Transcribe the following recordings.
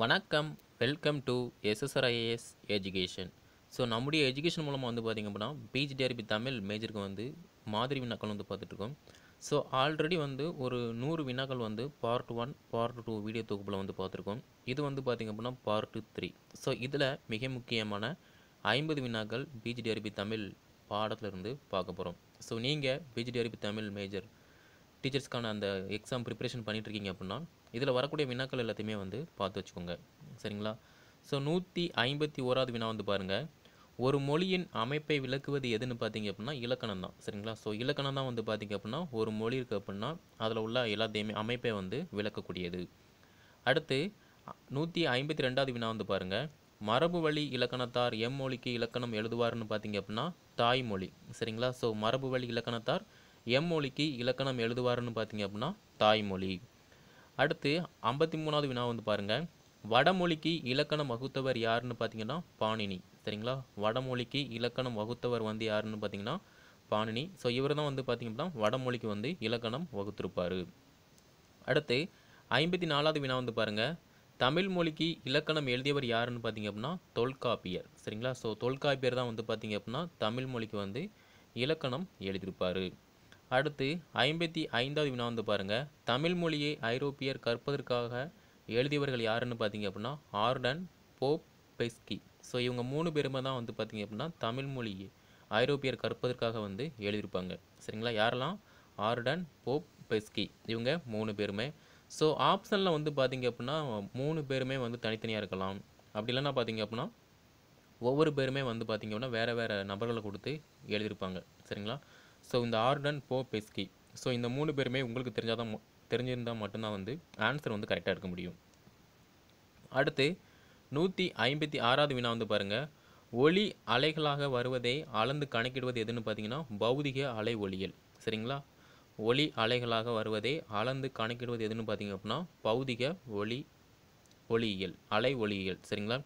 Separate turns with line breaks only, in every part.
வணக்கம் welcome to SSRIAS education so நம்முடைய education மூலமாக வந்து பார்த்திங்க அப்படின்னா பிஜிடிஆர்பி தமிழ் மேஜருக்கு வந்து மாதிரி வினாக்கள் வந்து பார்த்துட்ருக்கோம் ஸோ ஆல்ரெடி வந்து ஒரு நூறு வினாக்கள் வந்து part one part two video தொகுப்பில் வந்து பார்த்துருக்கோம் இது வந்து பார்த்திங்க அப்படின்னா பார்ட் த்ரீ ஸோ இதில் மிக முக்கியமான ஐம்பது வினாக்கள் பிஜிடிஆர்பி தமிழ் பாடத்துலேருந்து பார்க்க போகிறோம் ஸோ நீங்கள் பிஜிடிஆர்பி தமிழ் மேஜர் டீச்சர்ஸ்க்கான அந்த எக்ஸாம் ப்ரிப்பரேஷன் பண்ணிகிட்ருக்கீங்க அப்படின்னா இதில் வரக்கூடிய வினாக்கள் எல்லாத்தையுமே வந்து பார்த்து வச்சுக்கோங்க சரிங்களா ஸோ நூற்றி ஐம்பத்தி ஓராவது வினா வந்து பாருங்கள் ஒரு மொழியின் அமைப்பை விளக்குவது எதுன்னு பார்த்தீங்க அப்படின்னா இலக்கணம் தான் சரிங்களா ஸோ இலக்கணம் தான் வந்து பார்த்தீங்க அப்படின்னா ஒரு மொழி இருக்குது அப்படின்னா அதில் உள்ள எல்லாத்தையுமே அமைப்பை வந்து விளக்கக்கூடியது அடுத்து நூற்றி ஐம்பத்தி ரெண்டாவது வினா வந்து பாருங்கள் மரபு வழி இலக்கணத்தார் மொழிக்கு இலக்கணம் எழுதுவார்னு பார்த்தீங்க அப்படின்னா தாய்மொழி சரிங்களா ஸோ மரபு வழி இலக்கணத்தார் எம்மொழிக்கு இலக்கணம் எழுதுவாருன்னு பார்த்தீங்க அப்படின்னா தாய்மொழி அடுத்து ஐம்பத்தி மூணாவது வினா வந்து பாருங்கள் வடமொழிக்கு இலக்கணம் வகுத்தவர் யாருன்னு பார்த்தீங்கன்னா பாணினி சரிங்களா வடமொழிக்கு இலக்கணம் வகுத்தவர் வந்து யாருன்னு பார்த்தீங்கன்னா பாணினி ஸோ இவர் தான் வந்து பார்த்திங்க அப்படின்னா வடமொழிக்கு வந்து இலக்கணம் வகுத்திருப்பார் அடுத்து ஐம்பத்தி நாலாவது வினா வந்து பாருங்கள் தமிழ் மொழிக்கு இலக்கணம் எழுதியவர் யாருன்னு பார்த்தீங்க அப்படின்னா தொல்காப்பியர் சரிங்களா ஸோ தொல்காப்பியர் தான் வந்து பார்த்தீங்க அப்படின்னா தமிழ் மொழிக்கு வந்து இலக்கணம் எழுதியிருப்பார் அடுத்து ஐம்பத்தி ஐந்தாவது வினா வந்து பாருங்கள் தமிழ் மொழியை ஐரோப்பியர் கற்பதற்காக எழுதியவர்கள் யாருன்னு பார்த்தீங்க அப்படின்னா ஆர்டன் போப் பெஸ்கி ஸோ இவங்க மூணு பேருமே தான் வந்து பார்த்தீங்க அப்படின்னா தமிழ் மொழியை ஐரோப்பியர் கற்பதற்காக வந்து எழுதியிருப்பாங்க சரிங்களா யாரெல்லாம் ஆர்டன் போப் பெஸ்கி இவங்க மூணு பேருமே ஸோ ஆப்ஷனில் வந்து பார்த்திங்க அப்படின்னா மூணு பேருமே வந்து தனித்தனியாக இருக்கலாம் அப்படி இல்லைன்னா பார்த்திங்க அப்படின்னா ஒவ்வொரு பேருமே வந்து பார்த்திங்க அப்படின்னா வேறு வேறு நபர்களை கொடுத்து எழுதியிருப்பாங்க சரிங்களா ஸோ இந்த ஆர்டன் போ பெஸ்கி ஸோ இந்த மூணு பேருமே உங்களுக்கு தெரிஞ்சால் தான் தெரிஞ்சிருந்தால் மட்டும்தான் வந்து ஆன்சர் வந்து கரெக்டாக இருக்க முடியும் அடுத்து நூற்றி ஐம்பத்தி ஆறாவது வினா வந்து பாருங்கள் ஒளி அலைகளாக வருவதை அளந்து கணக்கிடுவது எதுன்னு பார்த்தீங்கன்னா பௌதிக அலை ஒளியல் சரிங்களா ஒளி அலைகளாக வருவதை அளந்து கணக்கிடுவது எதுன்னு பார்த்தீங்க அப்படின்னா பௌதிக ஒளி ஒளியியல் அலை ஒளியியல் சரிங்களா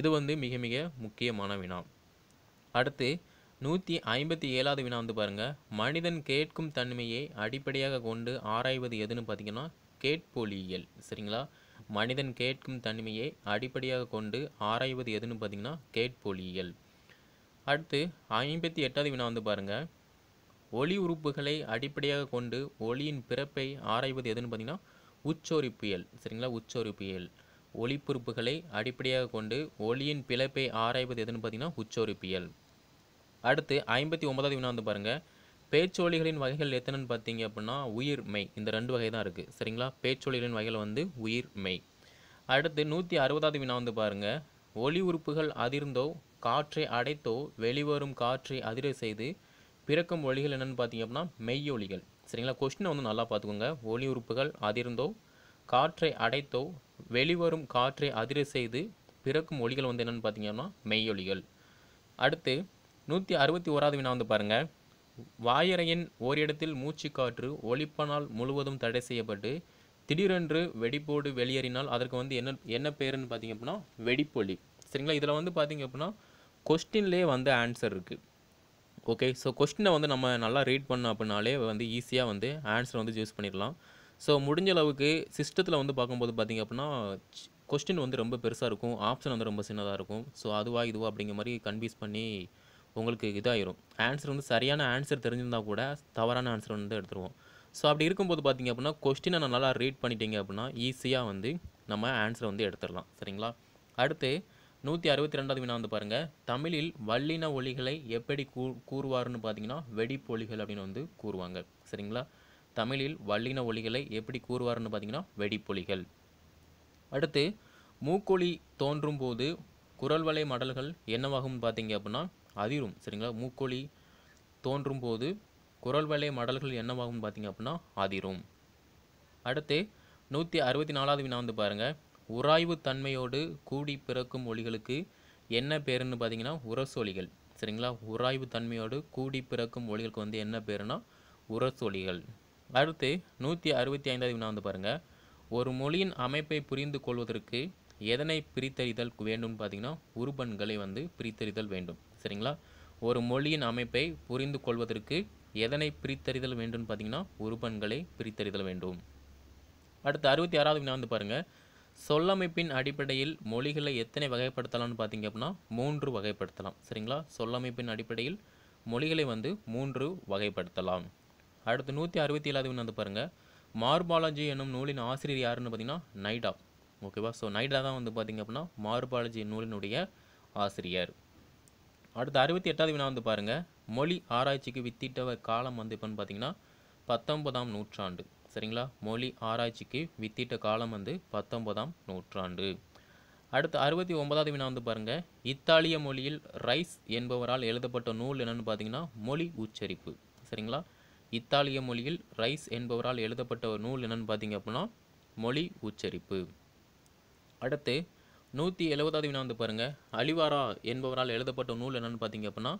இது வந்து மிக மிக முக்கியமான வினா அடுத்து நூற்றி ஐம்பத்தி ஏழாவது வினா வந்து பாருங்கள் மனிதன் கேட்கும் தன்மையை அடிப்படையாக கொண்டு ஆராய்வது எதுன்னு பார்த்தீங்கன்னா கேட்பொலியல் சரிங்களா மனிதன் கேட்கும் தன்மையை அடிப்படையாக கொண்டு ஆராய்வது எதுன்னு பார்த்தீங்கன்னா கேட்பொலியல் அடுத்து ஐம்பத்தி எட்டாவது வினா வந்து பாருங்கள் ஒளி உறுப்புகளை அடிப்படையாக கொண்டு ஒளியின் பிறப்பை ஆராய்வது எதுன்னு பார்த்தீங்கன்னா உச்சோரிப்பியல் சரிங்களா உச்சோரிப்பியல் ஒளிப்புறுப்புகளை அடிப்படையாக கொண்டு ஒளியின் பிழப்பை ஆராய்வது எதுன்னு பார்த்தீங்கன்னா உச்சோரிப்பியல் அடுத்து ஐம்பத்தி ஒன்பதாவது வினா வந்து பாருங்கள் பேச்சொலிகளின் வகைகள் எத்தனைன்னு பார்த்தீங்க அப்படின்னா உயிர் மெய் இந்த ரெண்டு வகை தான் இருக்குது சரிங்களா பேச்சொலிகளின் வகைகள் வந்து உயிர் மெய் அடுத்து நூற்றி அறுபதாவது வினா வந்து பாருங்கள் ஒளி உறுப்புகள் அதிர்ந்தோ காற்றை அடைத்தோ வெளிவரும் காற்றை அதிர செய்து பிறக்கும் ஒளிகள் என்னென்னு பார்த்தீங்க அப்படின்னா மெய் ஒளிகள் சரிங்களா கொஸ்டினை வந்து நல்லா பார்த்துக்கோங்க ஒளி உறுப்புகள் அதிர்ந்தோ காற்றை அடைத்தோ வெளிவரும் காற்றை அதிர செய்து பிறக்கும் ஒளிகள் வந்து என்னென்னு பார்த்தீங்கன்னா மெய்யொலிகள் அடுத்து நூற்றி அறுபத்தி ஓராவது வினா வந்து பாருங்கள் வாயறையின் ஓரிடத்தில் மூச்சு காற்று ஒழிப்பனால் முழுவதும் தடை செய்யப்பட்டு திடீரென்று வெடிப்போடு வெளியேறினால் அதற்கு வந்து என்ன என்ன பேருன்னு பார்த்தீங்க அப்படின்னா வெடிப்பொலி சரிங்களா இதில் வந்து பார்த்திங்க அப்படின்னா கொஸ்டின்லேயே வந்து ஆன்சர் இருக்குது ஓகே ஸோ கொஸ்டினை வந்து நம்ம நல்லா ரீட் பண்ணோம் அப்படின்னாலே வந்து ஈஸியாக வந்து ஆன்சர் வந்து சூஸ் பண்ணிடலாம் ஸோ முடிஞ்ச அளவுக்கு சிஸ்டத்தில் வந்து பார்க்கும்போது பார்த்திங்க அப்படின்னா கொஸ்டின் வந்து ரொம்ப பெருசாக இருக்கும் ஆப்ஷன் வந்து ரொம்ப சின்னதாக இருக்கும் ஸோ அதுவா இதுவா அப்படிங்கிற மாதிரி கன்ஃபியூஸ் பண்ணி உங்களுக்கு இதாயிரும் ஆன்சர் வந்து சரியான ஆன்சர் தெரிஞ்சிருந்தால் கூட தவறான ஆன்சர் வந்து எடுத்துருவோம் ஸோ அப்படி இருக்கும்போது பார்த்திங்க அப்படின்னா கொஸ்டினை நான் நல்லா ரீட் பண்ணிட்டீங்க அப்படின்னா ஈஸியாக வந்து நம்ம ஆன்சரை வந்து எடுத்துடலாம் சரிங்களா அடுத்து நூற்றி அறுபத்தி ரெண்டாவது வினா வந்து பாருங்கள் தமிழில் வல்லின ஒலிகளை எப்படி கூ கூறுவார்னு பார்த்தீங்கன்னா வெடிப்பொலிகள் அப்படின்னு வந்து கூறுவாங்க சரிங்களா தமிழில் வல்லின ஒலிகளை எப்படி கூறுவார்னு பார்த்தீங்கன்னா வெடிப்பொலிகள் அடுத்து மூக்கொலி தோன்றும் போது குரல்வலை மடல்கள் என்னவாகும் பார்த்தீங்க அப்படின்னா அதிரும் சரிங்களா மூக்கொலி தோன்றும் போது குரல் வலை மடல்கள் என்னவாகும் பார்த்தீங்க அப்படின்னா அதிரும் அடுத்து நூற்றி அறுபத்தி நாலாவது வினா வந்து பாருங்கள் உராய்வு தன்மையோடு கூடி பிறக்கும் ஒளிகளுக்கு என்ன பேருன்னு பார்த்தீங்கன்னா உரசொலிகள் சரிங்களா உராய்வு தன்மையோடு கூடி பிறக்கும் ஒளிகளுக்கு வந்து என்ன பேருனா உரசொலிகள் அடுத்து நூற்றி அறுபத்தி ஐந்தாவது வினா வந்து பாருங்கள் ஒரு மொழியின் அமைப்பை புரிந்து கொள்வதற்கு எதனை பிரித்தறிதல் வேண்டும் பார்த்தீங்கன்னா உருபன்களை வந்து பிரித்தறிதல் வேண்டும் சரிங்களா ஒரு மொழியின் அமைப்பை புரிந்து கொள்வதற்கு எதனை பிரித்தறிதல் வேண்டும் பார்த்தீங்கன்னா உருபன்களை பிரித்தறிதல் வேண்டும் அடுத்து அறுபத்தி ஆறாவது வினா வந்து பாருங்கள் சொல்லமைப்பின் அடிப்படையில் மொழிகளை எத்தனை வகைப்படுத்தலாம்னு பார்த்தீங்க அப்படின்னா மூன்று வகைப்படுத்தலாம் சரிங்களா சொல்லமைப்பின் அடிப்படையில் மொழிகளை வந்து மூன்று வகைப்படுத்தலாம் அடுத்து நூற்றி அறுபத்தி ஏழாவது வந்து பாருங்கள் மார்பாலஜி என்னும் நூலின் ஆசிரியர் யாருன்னு பார்த்தீங்கன்னா நைடா ஓகேவா ஸோ நைடா தான் வந்து பார்த்தீங்க அப்படின்னா மார்பாலஜி நூலினுடைய ஆசிரியர் அடுத்து அறுபத்தி எட்டாவது வினா வந்து பாருங்கள் மொழி ஆராய்ச்சிக்கு வித்திட்ட காலம் வந்து இப்போன்னு பார்த்தீங்கன்னா பத்தொன்பதாம் நூற்றாண்டு சரிங்களா மொழி ஆராய்ச்சிக்கு வித்திட்ட காலம் வந்து பத்தொன்பதாம் நூற்றாண்டு அடுத்து அறுபத்தி ஒன்பதாவது வினா வந்து பாருங்கள் இத்தாலிய மொழியில் ரைஸ் என்பவரால் எழுதப்பட்ட நூல் என்னென்னு பார்த்தீங்கன்னா மொழி உச்சரிப்பு சரிங்களா இத்தாலிய மொழியில் ரைஸ் என்பவரால் எழுதப்பட்ட நூல் என்னென்னு பார்த்தீங்க அப்படின்னா மொழி உச்சரிப்பு அடுத்து நூற்றி எழுபதாவது வினா வந்து பாருங்கள் அழிவாரா என்பவரால் எழுதப்பட்ட நூல் என்னென்னு பார்த்தீங்க அப்படின்னா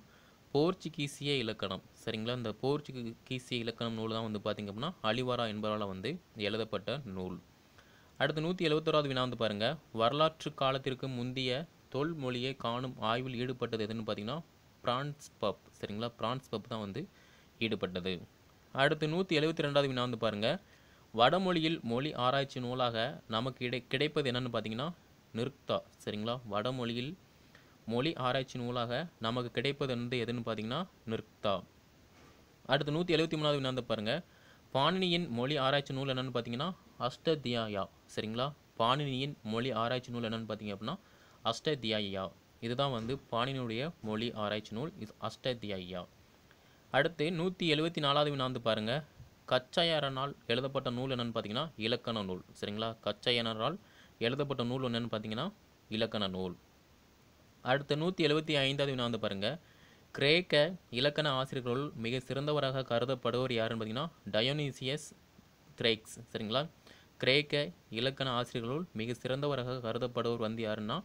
போர்ச்சுகீசிய இலக்கணம் சரிங்களா இந்த கீசிய இலக்கணம் நூல் தான் வந்து பார்த்திங்க அப்படின்னா அழிவாரா என்பவரால் வந்து எழுதப்பட்ட நூல் அடுத்து நூற்றி எழுபத்தோராவது வினா வந்து பாருங்கள் வரலாற்று காலத்திற்கு முந்தைய தொல்மொழியை காணும் ஆய்வில் ஈடுபட்டது எதுன்னு பார்த்தீங்கன்னா பிரான்ஸ் பப் சரிங்களா பிரான்ஸ் பப் தான் வந்து ஈடுபட்டது அடுத்து நூற்றி எழுபத்தி ரெண்டாவது வினா வந்து பாருங்கள் வடமொழியில் மொழி ஆராய்ச்சி நூலாக நமக்கு இடை கிடைப்பது என்னென்னு பார்த்தீங்கன்னா நிருக்தா சரிங்களா வடமொழியில் மொழி ஆராய்ச்சி நூலாக நமக்கு கிடைப்பது வந்து எதுன்னு பார்த்தீங்கன்னா நிருக்தா அடுத்து நூற்றி எழுபத்தி மூணாவது வினாந்த பாருங்கள் பாணினியின் மொழி ஆராய்ச்சி நூல் என்னென்னு பார்த்தீங்கன்னா அஷ்டதியாயா சரிங்களா பாணினியின் மொழி ஆராய்ச்சி நூல் என்னென்னு பார்த்தீங்க அப்படின்னா அஷ்டத்தியாயா இதுதான் வந்து பாணினியுடைய மொழி ஆராய்ச்சி நூல் இது அஷ்டத்தியாயா அடுத்து நூற்றி எழுபத்தி நாலாவது வினாந்து பாருங்கள் கச்சையரனால் எழுதப்பட்ட நூல் என்னென்னு பார்த்தீங்கன்னா இலக்கண நூல் சரிங்களா கச்சையனரால் எழுதப்பட்ட நூல் என்னென்னு பார்த்தீங்கன்னா இலக்கண நூல் அடுத்த நூற்றி எழுபத்தி ஐந்தாவது வினா வந்து பாருங்கள் கிரேக்க இலக்கண ஆசிரியர்களுள் மிக சிறந்தவராக கருதப்படுவர் யாருன்னு பார்த்தீங்கன்னா டயோனிசியஸ் கிரேக்ஸ் சரிங்களா கிரேக்க இலக்கண ஆசிரியர்களுள் மிக சிறந்தவராக கருதப்படுவர் வந்து யாருன்னா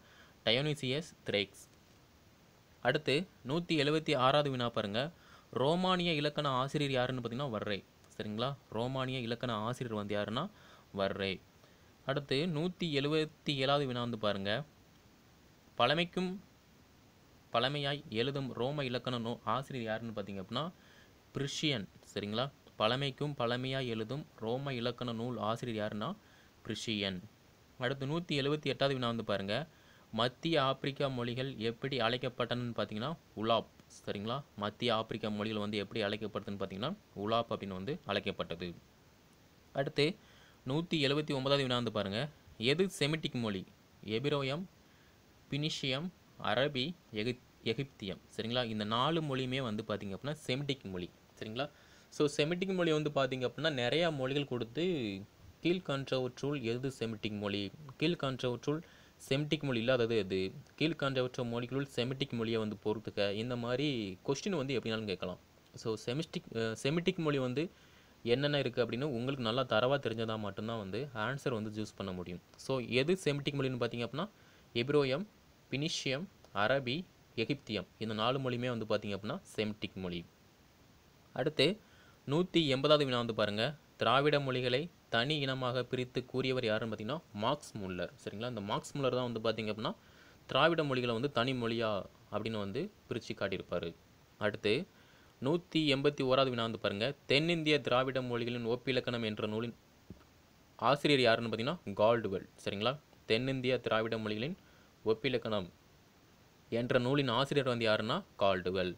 டயோனிசியஸ் திரேக்ஸ் அடுத்து நூற்றி எழுபத்தி ஆறாவது வினா பாருங்கள் ரோமானிய இலக்கண ஆசிரியர் யாருன்னு பார்த்தீங்கன்னா வர்றே சரிங்களா ரோமானிய இலக்கண ஆசிரியர் வந்து யாருன்னா வர்றே அடுத்து நூற்றி எழுபத்தி ஏழாவது வந்து பாருங்கள் பழமைக்கும் பழமையாய் எழுதும் ரோம இலக்கண நூ ஆசிரியர் யாருன்னு பார்த்தீங்க அப்படின்னா பிரிஷியன் சரிங்களா பழமைக்கும் பழமையாய் எழுதும் ரோம இலக்கண நூல் ஆசிரியர் யாருன்னா பிரிஷியன் அடுத்து நூற்றி எழுபத்தி எட்டாவது வினா வந்து பாருங்கள் மத்திய ஆப்பிரிக்கா மொழிகள் எப்படி அழைக்கப்பட்டனன்னு பார்த்தீங்கன்னா உலாப் சரிங்களா மத்திய ஆப்பிரிக்கா மொழிகள் வந்து எப்படி அழைக்கப்பட்டதுன்னு பார்த்தீங்கன்னா உலாப் அப்படின்னு வந்து அழைக்கப்பட்டது அடுத்து நூற்றி எழுபத்தி ஒன்பதாவது வினா வந்து பாருங்கள் எது செமிட்டிக் மொழி எபிரோயம் பினிஷியம் அரபி எகி எகிப்தியம் சரிங்களா இந்த நாலு மொழியுமே வந்து பார்த்திங்க அப்படின்னா செமிட்டிக் மொழி சரிங்களா ஸோ செமிட்டிக் மொழி வந்து பார்த்திங்க அப்படின்னா நிறையா மொழிகள் கொடுத்து கீழ்கான்றவற்றுள் எது செமிட்டிக் மொழி கீழ்கான்றவற்றுள் செமிட்டிக் மொழி இல்லாதது எது கீழ்கான்றவற்ற மொழிகளுள் செமிட்டிக் மொழியை வந்து பொறுத்துக்க இந்த மாதிரி கொஸ்டின் வந்து எப்படினாலும் கேட்கலாம் ஸோ செமிஸ்டிக் செமிட்டிக் மொழி வந்து என்னென்ன இருக்குது அப்படின்னு உங்களுக்கு நல்லா தரவாக தெரிஞ்சதாக மட்டும்தான் வந்து ஆன்சர் வந்து சூஸ் பண்ண முடியும் ஸோ எது செமிட்டிக் மொழின்னு பார்த்திங்க அப்படின்னா எப்ரோயம் பினிஷியம் அரபி எகிப்தியம் இந்த நாலு மொழியுமே வந்து பார்த்திங்க அப்படின்னா செமிட்டிக் மொழி அடுத்து நூற்றி எண்பதாவது வினா வந்து பாருங்கள் திராவிட மொழிகளை தனி இனமாக பிரித்து கூறியவர் யாருன்னு பார்த்திங்கன்னா மார்க்ஸ் முல்லர் சரிங்களா இந்த மார்க்ஸ் முல்லர் தான் வந்து பார்த்திங்க அப்படின்னா திராவிட மொழிகளை வந்து தனி மொழியாக அப்படின்னு வந்து பிரித்து காட்டியிருப்பார் அடுத்து நூற்றி எண்பத்தி ஓராவது வினா வந்து பாருங்கள் தென்னிந்திய திராவிட மொழிகளின் ஒப்பிலக்கணம் என்ற நூலின் ஆசிரியர் யாருன்னு பார்த்தீங்கன்னா கால்டுவெல் சரிங்களா தென்னிந்திய திராவிட மொழிகளின் ஒப்பிலக்கணம் என்ற நூலின் ஆசிரியர் வந்து யாருன்னா கால்டுவெல்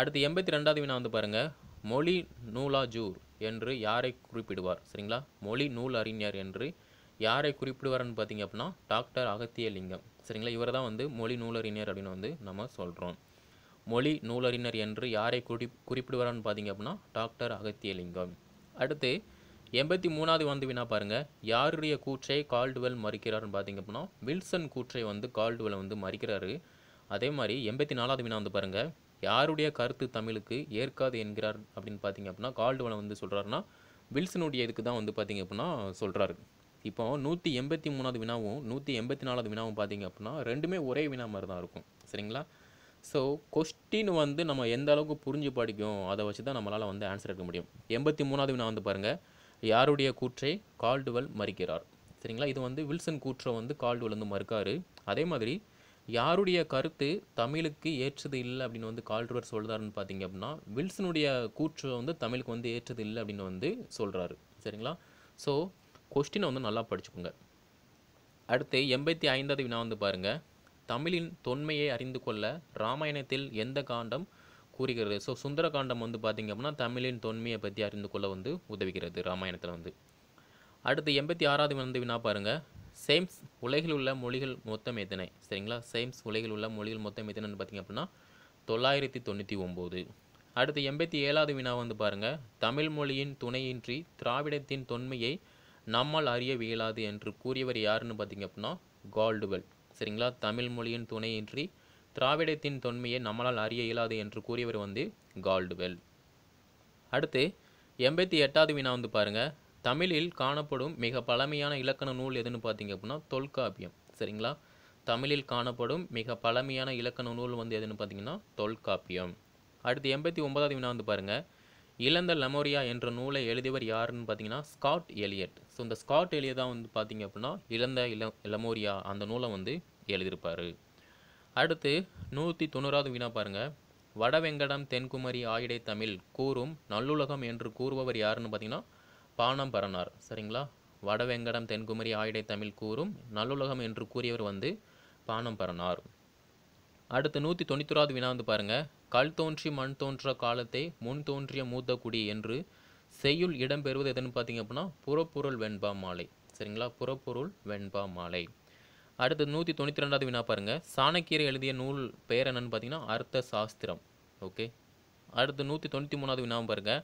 அடுத்து எண்பத்தி ரெண்டாவது வினா வந்து பாருங்கள் மொழி நூலாஜூர் என்று யாரை குறிப்பிடுவார் சரிங்களா மொழி நூல் அறிஞர் என்று யாரை குறிப்பிடுவார்னு பார்த்தீங்க அப்படின்னா டாக்டர் அகத்தியலிங்கம் சரிங்களா இவர் தான் வந்து மொழி நூலறிஞர் அப்படின்னு வந்து நம்ம சொல்கிறோம் மொழி நூலறிஞர் என்று யாரை குறி குறிப்பிடுவார்னு பார்த்தீங்க அப்படின்னா டாக்டர் அகத்தியலிங்கம் அடுத்து எண்பத்தி மூணாவது வந்து வினா பாருங்கள் யாருடைய கூற்றை கால்டுவெல் மறுக்கிறார்னு பார்த்தீங்க அப்படின்னா வில்சன் கூற்றை வந்து கால்டுவெல் வந்து மறுக்கிறாரு அதே மாதிரி எண்பத்தி நாலாவது வினா வந்து பாருங்கள் யாருடைய கருத்து தமிழுக்கு ஏற்காது என்கிறார் அப்படின்னு பார்த்தீங்க அப்படின்னா கால்டுவெல் வந்து சொல்கிறாருன்னா வில்சனுடைய இதுக்கு தான் வந்து பார்த்தீங்க அப்படின்னா சொல்கிறாரு இப்போ நூற்றி எண்பத்தி மூணாவது வினாவும் நூற்றி எண்பத்தி நாலாவது வினாவும் பார்த்தீங்க அப்படின்னா ரெண்டுமே ஒரே வினா மாதிரி தான் இருக்கும் சரிங்களா ஸோ கொஸ்டின் வந்து நம்ம எந்த அளவுக்கு புரிஞ்சு படிக்கும் அதை வச்சு தான் நம்மளால் வந்து ஆன்சர் எடுக்க முடியும் எண்பத்தி மூணாவது வினா வந்து பாருங்கள் யாருடைய கூற்றை கால்டுவல் மறுக்கிறார் சரிங்களா இது வந்து வில்சன் கூற்றை வந்து கால்டுவல் வந்து மறுக்காரு அதே மாதிரி யாருடைய கருத்து தமிழுக்கு ஏற்றது இல்லை அப்படின்னு வந்து கால்டுவர் சொல்கிறாருன்னு பார்த்தீங்க அப்படின்னா வில்சனுடைய கூற்றை வந்து தமிழுக்கு வந்து ஏற்றது இல்லை அப்படின்னு வந்து சொல்கிறாரு சரிங்களா ஸோ கொஸ்டினை வந்து நல்லா படிச்சுக்கோங்க அடுத்து எண்பத்தி ஐந்தாவது வினா வந்து பாருங்கள் தமிழின் தொன்மையை அறிந்து கொள்ள ராமாயணத்தில் எந்த காண்டம் கூறுகிறது ஸோ சுந்தர காண்டம் வந்து பார்த்திங்க அப்படின்னா தமிழின் தொன்மையை பற்றி அறிந்து கொள்ள வந்து உதவுகிறது ராமாயணத்தில் வந்து அடுத்து எண்பத்தி ஆறாவது வந்து வினா பாருங்கள் சேம்ஸ் உலகில் உள்ள மொழிகள் மொத்தம் எத்தனை சரிங்களா சேம்ஸ் உலகில் உள்ள மொழிகள் மொத்தம் எத்தனைன்னு பார்த்திங்க அப்படின்னா தொள்ளாயிரத்தி தொண்ணூற்றி ஒம்பது அடுத்து எண்பத்தி ஏழாவது வினா வந்து பாருங்கள் தமிழ் மொழியின் துணையின்றி திராவிடத்தின் தொன்மையை நம்மால் அறிய வியலாது என்று கூறியவர் யாருன்னு பார்த்திங்க அப்படின்னா கால்டுவெல் சரிங்களா தமிழ் மொழியின் துணையின்றி திராவிடத்தின் தொன்மையை நம்மளால் அறிய இயலாது என்று கூறியவர் வந்து கால்டுவெல் அடுத்து எண்பத்தி எட்டாவது வினா வந்து பாருங்கள் தமிழில் காணப்படும் மிக பழமையான இலக்கண நூல் எதுன்னு பார்த்தீங்க அப்படின்னா தொல்காப்பியம் சரிங்களா தமிழில் காணப்படும் மிக பழமையான இலக்கண நூல் வந்து எதுன்னு பார்த்தீங்கன்னா தொல்காப்பியம் அடுத்து எண்பத்தி ஒன்பதாவது வினா வந்து பாருங்கள் இழந்த லெமோரியா என்ற நூலை எழுதியவர் யாருன்னு பார்த்தீங்கன்னா ஸ்காட் எலியட் ஸோ இந்த ஸ்காட் எலியதான் வந்து பார்த்தீங்க அப்படின்னா இழந்த இல லெமோரியா அந்த நூலை வந்து எழுதியிருப்பார் அடுத்து நூற்றி தொண்ணூறாவது வினா பாருங்கள் வடவெங்கடம் தென்குமரி ஆயிடை தமிழ் கூறும் நல்லுலகம் என்று கூறுபவர் யாருன்னு பார்த்தீங்கன்னா பானம் பரனார் சரிங்களா வடவெங்கடம் தென்குமரி ஆயிடை தமிழ் கூறும் நல்லுலகம் என்று கூறியவர் வந்து பானம் பரனார் அடுத்து நூற்றி தொண்ணூத்தொறாவது வினா வந்து பாருங்கள் கல் தோன்றி மண் தோன்ற காலத்தை முன் தோன்றிய மூத்த குடி என்று செய்யுள் இடம்பெறுவது எதுன்னு பார்த்தீங்க அப்படின்னா புறப்பொருள் வெண்பா மாலை சரிங்களா புறப்பொருள் வெண்பா மாலை அடுத்து நூற்றி தொண்ணூற்றி ரெண்டாவது வினா பாருங்கள் சாணக்கீரை எழுதிய நூல் பெயர் என்னன்னு பார்த்தீங்கன்னா அர்த்த சாஸ்திரம் ஓகே அடுத்து நூற்றி தொண்ணூற்றி மூணாவது வினா பாருங்கள்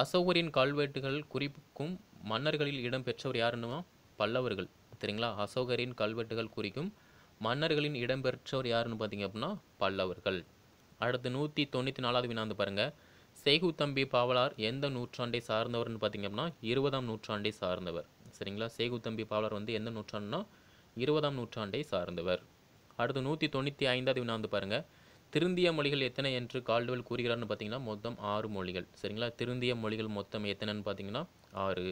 அசோகரின் கல்வெட்டுகள் குறிப்புக்கும் மன்னர்களில் இடம்பெற்றவர் யாருன்னா பல்லவர்கள் சரிங்களா அசோகரின் கல்வெட்டுகள் குறிக்கும் மன்னர்களின் இடம்பெற்றவர் யாருன்னு பார்த்தீங்க அப்படின்னா பல்லவர்கள் அடுத்து நூற்றி தொண்ணூற்றி நாலாவது வினா வந்து பாருங்கள் சேகுத்தம்பி பாவலார் எந்த நூற்றாண்டை சார்ந்தவர்னு பார்த்தீங்க அப்படின்னா இருபதாம் நூற்றாண்டை சார்ந்தவர் சரிங்களா சேகுத்தம்பி பாவலார் வந்து எந்த நூற்றாண்டுனா இருபதாம் நூற்றாண்டை சார்ந்தவர் அடுத்து நூற்றி தொண்ணூற்றி ஐந்தாவது வினா வந்து பாருங்கள் திருந்திய மொழிகள் எத்தனை என்று கால்டுவல் கூறுகிறார்னு பார்த்தீங்கன்னா மொத்தம் ஆறு மொழிகள் சரிங்களா திருந்திய மொழிகள் மொத்தம் எத்தனைன்னு பார்த்தீங்கன்னா ஆறு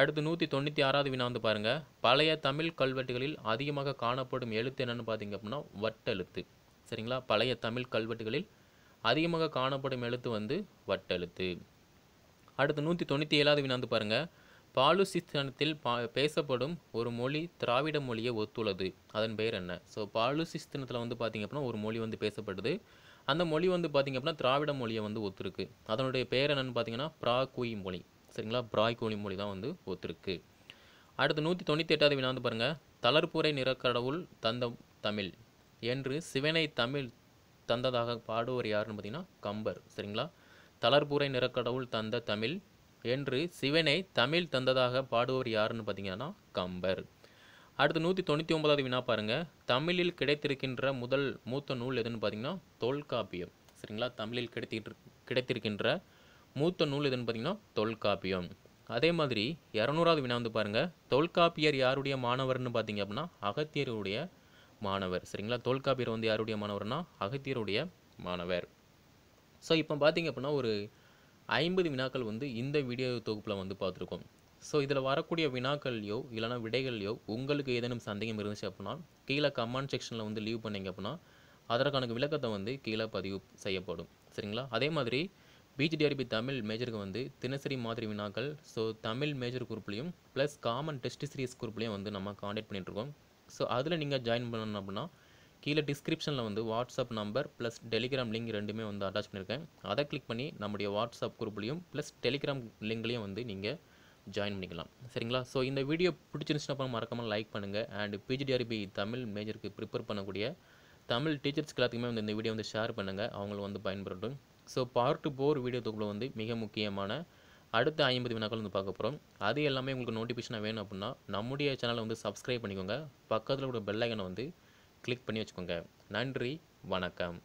அடுத்து நூற்றி தொண்ணூற்றி ஆறாவது வினா வந்து பாருங்கள் பழைய தமிழ் கல்வெட்டுகளில் அதிகமாக காணப்படும் எழுத்து என்னென்னு பார்த்தீங்க அப்படின்னா வட்டெழுத்து சரிங்களா பழைய தமிழ் கல்வெட்டுகளில் அதிகமாக காணப்படும் எழுத்து வந்து வட்டெழுத்து அடுத்து நூற்றி தொண்ணூற்றி ஏழாவது வினா வந்து பாருங்கள் பாலுசிஸ்தனத்தில் பா பேசப்படும் ஒரு மொழி திராவிட மொழியை ஒத்துள்ளது அதன் பெயர் என்ன ஸோ பாலுசிஸ்தனத்தில் வந்து பார்த்திங்க அப்படின்னா ஒரு மொழி வந்து பேசப்படுது அந்த மொழி வந்து பார்த்திங்க அப்படின்னா திராவிட மொழியை வந்து ஒத்துருக்கு அதனுடைய பேர் என்னென்னு பார்த்தீங்கன்னா ப்ராகுயி மொழி சரிங்களா ப்ராய்கோலி மொழி தான் வந்து ஒத்துருக்கு அடுத்து நூற்றி தொண்ணூற்றி எட்டாவது வினா வந்து பாருங்கள் தளர்ப்புரை நிறக்கடவுள் தந்த தமிழ் என்று சிவனை தமிழ் தந்ததாக பாடுவர் யாருன்னு பார்த்தீங்கன்னா கம்பர் சரிங்களா தளர்ப்புரை நிறக்கடவுள் தந்த தமிழ் என்று சிவனை தமிழ் தந்ததாக பாடுவர் யாருன்னு பார்த்தீங்கன்னா கம்பர் அடுத்து நூற்றி தொண்ணூற்றி ஒன்பதாவது வினா பாருங்கள் தமிழில் கிடைத்திருக்கின்ற முதல் மூத்த நூல் எதுன்னு பார்த்தீங்கன்னா தொல்காப்பியம் சரிங்களா தமிழில் கிடைத்திட்டு கிடைத்திருக்கின்ற மூத்த நூல் எதுன்னு பார்த்தீங்கன்னா தொல்காப்பியம் அதே மாதிரி இரநூறாவது வினா வந்து பாருங்கள் தொல்காப்பியர் யாருடைய மாணவர்னு பார்த்தீங்க அப்படின்னா அகத்தியருடைய மாணவர் சரிங்களா தொல்காப்பியர் வந்து யாருடைய மாணவர்னா அகத்தியருடைய மாணவர் ஸோ இப்போ பார்த்தீங்க அப்படின்னா ஒரு ஐம்பது வினாக்கள் வந்து இந்த வீடியோ தொகுப்பில் வந்து பார்த்துருக்கோம் ஸோ இதில் வரக்கூடிய வினாக்கள்லையோ இல்லைனா விடைகள்லையோ உங்களுக்கு ஏதேனும் சந்தேகம் இருந்துச்சு அப்படின்னா கீழே கமெண்ட் செக்ஷனில் வந்து லீவ் பண்ணிங்க அப்படின்னா அதற்கான விளக்கத்தை வந்து கீழே பதிவு செய்யப்படும் சரிங்களா அதே மாதிரி பிஜிடிஆர்பி தமிழ் மேஜருக்கு வந்து தினசரி மாதிரி வினாக்கள் ஸோ தமிழ் மேஜர் குரூப்லேயும் ப்ளஸ் காமன் டெஸ்ட் சீரிஸ் குரூப்லேயும் வந்து நம்ம காண்டாக்ட் பண்ணிகிட்ருக்கோம் ஸோ அதில் நீங்கள் ஜாயின் பண்ணணும் அப்படின்னா கீழே டிஸ்கிரிப்ஷனில் வந்து WhatsApp number plus Telegram link ரெண்டுமே வந்து அட்டாச் பண்ணியிருக்கேன் அதை கிளிக் பண்ணி நம்முடைய வாட்ஸ்அப் குரூப்லேயும் ப்ளஸ் டெலிகிராம் லிங்க்லேயும் வந்து நீங்கள் ஜாயின் பண்ணிக்கலாம் சரிங்களா ஸோ இந்த வீடியோ பிடிச்சிருந்துச்சுன்னா அப்புறம் மறக்காமல் லைக் பண்ணுங்கள் அண்ட் பிஜிடிஆர்பி தமிழ் மேஜருக்கு ப்ரிப்பேர் பண்ணக்கூடிய தமிழ் டீச்சர்ஸ் எல்லாத்துக்குமே வந்து இந்த வீடியோ வந்து ஷேர் பண்ணுங்கள் அவங்களும் வந்து பயன்படுத்தும் ஸோ பார்ட் போர் வீடியோ தொகுப்பில் வந்து மிக முக்கியமான அடுத்த ஐம்பது வினாக்கள் வந்து பார்க்க போகிறோம் அது எல்லாமே உங்களுக்கு நோட்டிஃபிகேஷனாக வேணும் அப்படின்னா நம்முடைய சேனலை வந்து சப்ஸ்கிரைப் பண்ணிக்கோங்க பக்கத்தில் உள்ள பெல்லைக்கனை வந்து கிளிக் பண்ணி வச்சுக்கோங்க நன்றி வணக்கம்